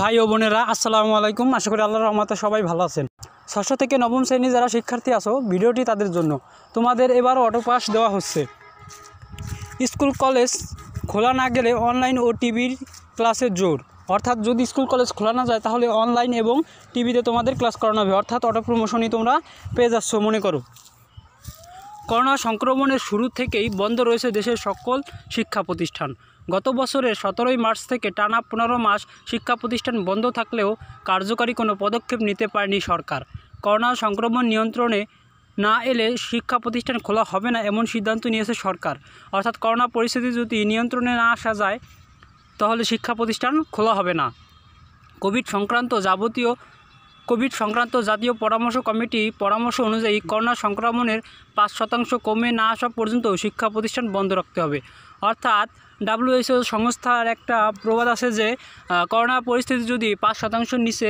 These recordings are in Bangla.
ভাই ও বোনেরা আসসালামু আলাইকুম আশা করি আল্লাহ রহমাতে সবাই ভালো আছেন ষষ্ঠ থেকে নবম শ্রেণী যারা শিক্ষার্থী আসো ভিডিওটি তাদের জন্য তোমাদের এবার অটো পাস দেওয়া হচ্ছে স্কুল কলেজ খোলা না গেলে অনলাইন ও টিভির ক্লাসের জোর অর্থাৎ যদি স্কুল কলেজ খোলা না যায় তাহলে অনলাইন এবং টিভিতে তোমাদের ক্লাস করানো হবে অর্থাৎ অটো প্রমোশনই তোমরা পেয়ে যাচ্ছ মনে করো করোনা সংক্রমণের শুরু থেকেই বন্ধ রয়েছে দেশের সকল শিক্ষা প্রতিষ্ঠান গত বছরের সতেরোই মার্চ থেকে টানা পনেরো মাস শিক্ষা প্রতিষ্ঠান বন্ধ থাকলেও কার্যকারী কোনো পদক্ষেপ নিতে পারেনি সরকার করোনা সংক্রমণ নিয়ন্ত্রণে না এলে শিক্ষা প্রতিষ্ঠান খোলা হবে না এমন সিদ্ধান্ত নিয়েছে সরকার অর্থাৎ করোনা পরিস্থিতি যদি নিয়ন্ত্রণে না আসা যায় তাহলে শিক্ষা প্রতিষ্ঠান খোলা হবে না কোভিড সংক্রান্ত যাবতীয় কোভিড সংক্রান্ত জাতীয় পরামর্শ কমিটি পরামর্শ অনুযায়ী করোনা সংক্রমণের পাঁচ শতাংশ কমে না আসা পর্যন্ত শিক্ষা প্রতিষ্ঠান বন্ধ রাখতে হবে অর্থাৎ ডাব্লিউএসও সংস্থার একটা প্রবাদ আছে যে করোনা পরিস্থিতি যদি পাঁচ শতাংশ নিচে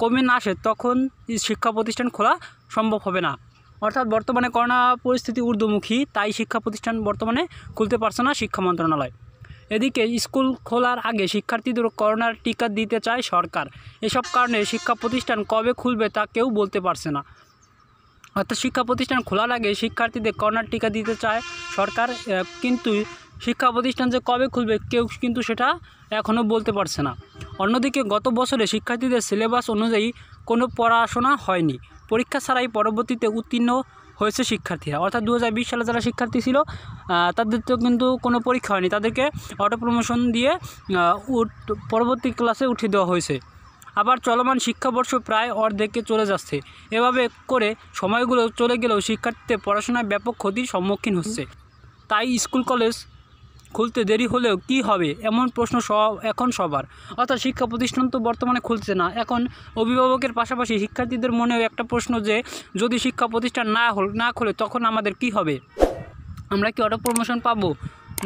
কমে না আসে তখন শিক্ষা প্রতিষ্ঠান খোলা সম্ভব হবে না অর্থাৎ বর্তমানে করোনা পরিস্থিতি ঊর্ধ্বমুখী তাই শিক্ষা প্রতিষ্ঠান বর্তমানে খুলতে পারছে না শিক্ষা মন্ত্রণালয় এদিকে স্কুল খোলার আগে শিক্ষার্থীদের করোনার টিকা দিতে চায় সরকার এসব কারণে শিক্ষা প্রতিষ্ঠান কবে খুলবে তা কেউ বলতে পারছে না অর্থাৎ শিক্ষা প্রতিষ্ঠান খোলার আগে শিক্ষার্থীদের করোনার টিকা দিতে চায় সরকার কিন্তু শিক্ষা প্রতিষ্ঠান যে কবে খুলবে কেউ কিন্তু সেটা এখনও বলতে পারছে না অন্যদিকে গত বছরে শিক্ষার্থীদের সিলেবাস অনুযায়ী কোনো পড়াশোনা হয়নি পরীক্ষা ছাড়াই পরবর্তীতে উত্তীর্ণ হয়েছে শিক্ষার্থীরা অর্থাৎ দু সালে যারা শিক্ষার্থী ছিল তাদের তো কিন্তু কোনো পরীক্ষা হয়নি তাদেরকে অটো প্রমোশন দিয়ে পরবর্তী ক্লাসে উঠিয়ে দেওয়া হয়েছে আবার চলমান শিক্ষাবর্ষ প্রায় অর্ধেকে চলে যাচ্ছে এভাবে করে সময়গুলো চলে গেলেও শিক্ষার্থীদের পড়াশোনায় ব্যাপক ক্ষতির সম্মুখীন হচ্ছে তাই স্কুল কলেজ খুলতে দেরি হলেও কি হবে এমন প্রশ্ন সব এখন সবার অর্থাৎ শিক্ষা প্রতিষ্ঠান তো বর্তমানে খুলছে না এখন অভিভাবকের পাশাপাশি শিক্ষার্থীদের মনেও একটা প্রশ্ন যে যদি শিক্ষা প্রতিষ্ঠান না না খোলে তখন আমাদের কি হবে আমরা কি অটো প্রমোশন পাবো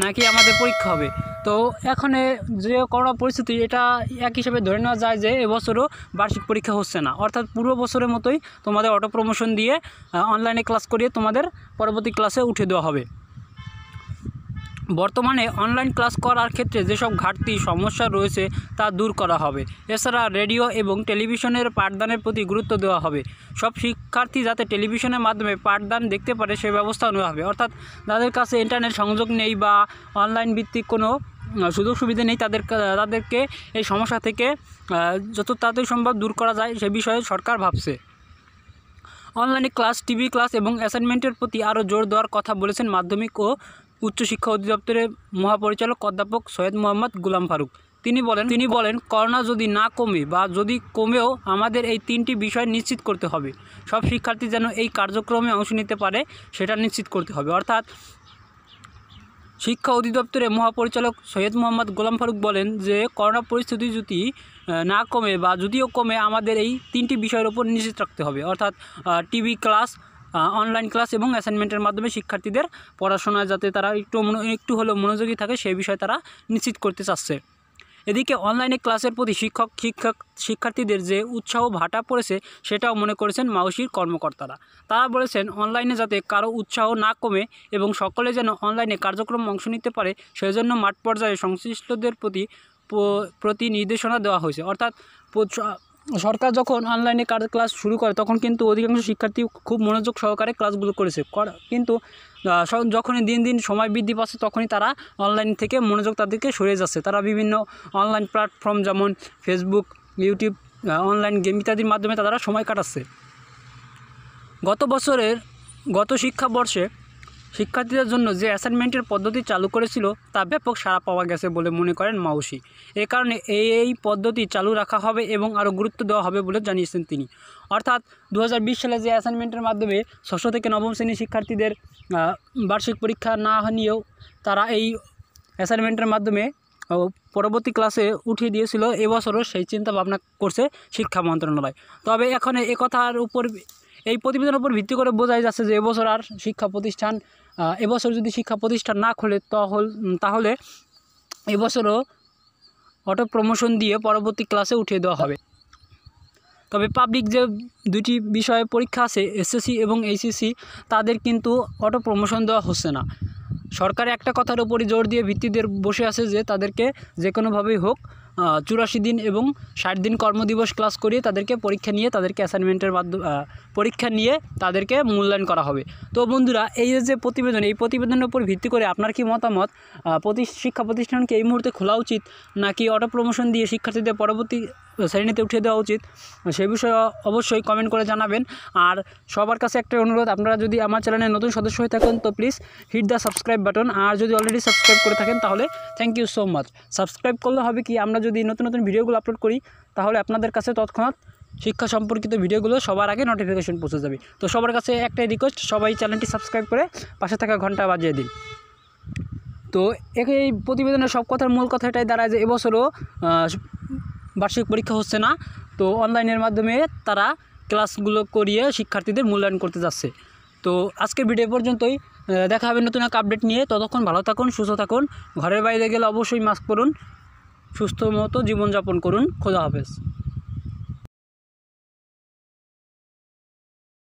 নাকি আমাদের পরীক্ষা হবে তো এখানে যে করোনা পরিস্থিতি এটা এক হিসাবে ধরে নেওয়া যায় যে এবছরও বার্ষিক পরীক্ষা হচ্ছে না অর্থাৎ পূর্ব বছরের মতোই তোমাদের অটো প্রমোশন দিয়ে অনলাইনে ক্লাস করিয়ে তোমাদের পরবর্তী ক্লাসে উঠে দেওয়া হবে বর্তমানে অনলাইন ক্লাস করার ক্ষেত্রে যেসব ঘাটতি সমস্যা রয়েছে তা দূর করা হবে এছাড়া রেডিও এবং টেলিভিশনের পাঠদানের প্রতি গুরুত্ব দেওয়া হবে সব শিক্ষার্থী যাতে টেলিভিশনের মাধ্যমে পাঠদান দেখতে পারে সে ব্যবস্থা নেওয়া হবে অর্থাৎ তাদের কাছে ইন্টারনেট সংযোগ নেই বা অনলাইন ভিত্তিক কোনো সুযোগ সুবিধা নেই তাদের তাদেরকে এই সমস্যা থেকে যত তাড়াতাড়ি সম্ভব দূর করা যায় সে বিষয়ে সরকার ভাবছে অনলাইনে ক্লাস টিভি ক্লাস এবং অ্যাসাইনমেন্টের প্রতি আরও জোর দেওয়ার কথা বলেছেন মাধ্যমিক ও উচ্চশিক্ষা অধিদপ্তরের মহাপরিচালক অধ্যাপক সৈয়দ মোহাম্মদ গুলাম ফারুক তিনি বলেন তিনি বলেন করোনা যদি না কমে বা যদি কমেও আমাদের এই তিনটি বিষয় নিশ্চিত করতে হবে সব শিক্ষার্থী যেন এই কার্যক্রমে অংশ নিতে পারে সেটা নিশ্চিত করতে হবে অর্থাৎ শিক্ষা অধিদপ্তরের মহাপরিচালক সৈয়দ মোহাম্মদ গোলাম ফারুক বলেন যে করোনা পরিস্থিতি যদি না কমে বা যদিও কমে আমাদের এই তিনটি বিষয়ের ওপর নিশ্চিত রাখতে হবে অর্থাৎ টিভি ক্লাস অনলাইন ক্লাস এবং অ্যাসাইনমেন্টের মাধ্যমে শিক্ষার্থীদের পড়াশোনা যাতে তারা একটু একটু হলেও মনোযোগী থাকে সেই বিষয়ে তারা নিশ্চিত করতে চাচ্ছে এদিকে অনলাইনে ক্লাসের প্রতি শিক্ষক শিক্ষক শিক্ষার্থীদের যে উৎসাহ ভাটা পড়েছে সেটাও মনে করেছেন মাউসির কর্মকর্তারা তারা বলেছেন অনলাইনে যাতে কারো উৎসাহ না কমে এবং সকলে যেন অনলাইনে কার্যক্রম অংশ নিতে পারে সেজন্য মাঠ পর্যায়ে সংশ্লিষ্টদের প্রতি প্রতি নির্দেশনা দেওয়া হয়েছে অর্থাৎ সরকার যখন অনলাইনে ক্লাস শুরু করে তখন কিন্তু অধিকাংশ শিক্ষার্থী খুব মনোযোগ সহকারে ক্লাসগুলো করেছে কিন্তু যখনই দিন দিন সময় বৃদ্ধি পাচ্ছে তখনই তারা অনলাইন থেকে মনোযোগ তাদেরকে সরে যাচ্ছে তারা বিভিন্ন অনলাইন প্ল্যাটফর্ম যেমন ফেসবুক ইউটিউব অনলাইন গেম ইত্যাদির মাধ্যমে তারা সময় কাটাচ্ছে গত বছরের গত শিক্ষাবর্ষে শিক্ষার্থীদের জন্য যে অ্যাসাইনমেন্টের পদ্ধতি চালু করেছিল তা ব্যাপক সাড়া পাওয়া গেছে বলে মনে করেন মাউসি এ কারণে এই এই পদ্ধতি চালু রাখা হবে এবং আরও গুরুত্ব দেওয়া হবে বলে জানিয়েছেন তিনি অর্থাৎ দু সালে যে অ্যাসাইনমেন্টের মাধ্যমে ষষ্ঠ থেকে নবম শ্রেণীর শিক্ষার্থীদের বার্ষিক পরীক্ষা না নিয়েও তারা এই অ্যাসাইনমেন্টের মাধ্যমে পরবর্তী ক্লাসে উঠিয়ে দিয়েছিল এবছরও সেই চিন্তা ভাবনা করছে শিক্ষা মন্ত্রণালয় তবে এখন একথার উপর এই প্রতিবেদনের উপর ভিত্তি করে বোঝাই যাচ্ছে যে এবছর আর শিক্ষা প্রতিষ্ঠান এবছর যদি শিক্ষা প্রতিষ্ঠান না খোলে তাহলে এবছরও অটো প্রমোশন দিয়ে পরবর্তী ক্লাসে উঠিয়ে দেওয়া হবে তবে পাবলিক যে দুটি বিষয়ে পরীক্ষা আছে এসএসসি এবং এইচএসসি তাদের কিন্তু অটো প্রমোশন দেওয়া হচ্ছে না সরকার একটা কথার উপরই জোর দিয়ে ভিত্তিদের বসে আছে যে তাদেরকে যে কোনোভাবেই হোক চুরাশি দিন এবং ষাট দিন কর্মদিবস ক্লাস করিয়ে তাদেরকে পরীক্ষা নিয়ে তাদেরকে অ্যাসাইনমেন্টের মাধ্যমে পরীক্ষা নিয়ে তাদেরকে মূল্যায়ন করা হবে তো বন্ধুরা এই যে প্রতিবেদন এই প্রতিবেদনের উপর ভিত্তি করে আপনার কি মতামত প্রতি শিক্ষা প্রতিষ্ঠানকে এই মুহূর্তে খোলা উচিত নাকি অটো প্রমোশন দিয়ে শিক্ষার্থীদের পরবর্তী শ্রেণীতে উঠিয়ে দেওয়া উচিত সে বিষয়ে অবশ্যই কমেন্ট করে জানাবেন আর সবার কাছে একটা অনুরোধ আপনারা যদি আমার চ্যানেলে নতুন সদস্য হয়ে থাকেন তো please hit the subscribe button আর যদি অলরেডি সাবস্ক্রাইব করে থাকেন তাহলে thank you so much subscribe করলে হবে কি আমরা যদি নতুন নতুন ভিডিওগুলো আপলোড করি তাহলে আপনাদের কাছে তৎক্ষণাৎ শিক্ষা সম্পর্কিত ভিডিওগুলো সবার আগে নোটিফিকেশন পৌঁছে যাবে তো সবার কাছে একটাই রিকোয়েস্ট সবাই চ্যানেলটি সাবস্ক্রাইব করে পাশে থাকা ঘন্টা বাজিয়ে দিন তো এই প্রতিবেদনের সব কথার মূল কথা এটাই দাঁড়ায় যে এবছরও বার্ষিক পরীক্ষা হচ্ছে না তো অনলাইনের মাধ্যমে তারা ক্লাসগুলো করিয়ে শিক্ষার্থীদের মূল্যায়ন করতে যাচ্ছে তো আজকের ভিডিও পর্যন্তই দেখা হবে নতুন এক আপডেট নিয়ে ততক্ষণ ভালো থাকুন সুস্থ থাকুন ঘরের বাইরে গেলে অবশ্যই মাস্ক পরুন সুস্থ মতো জীবনযাপন করুন খোদা হাফেজ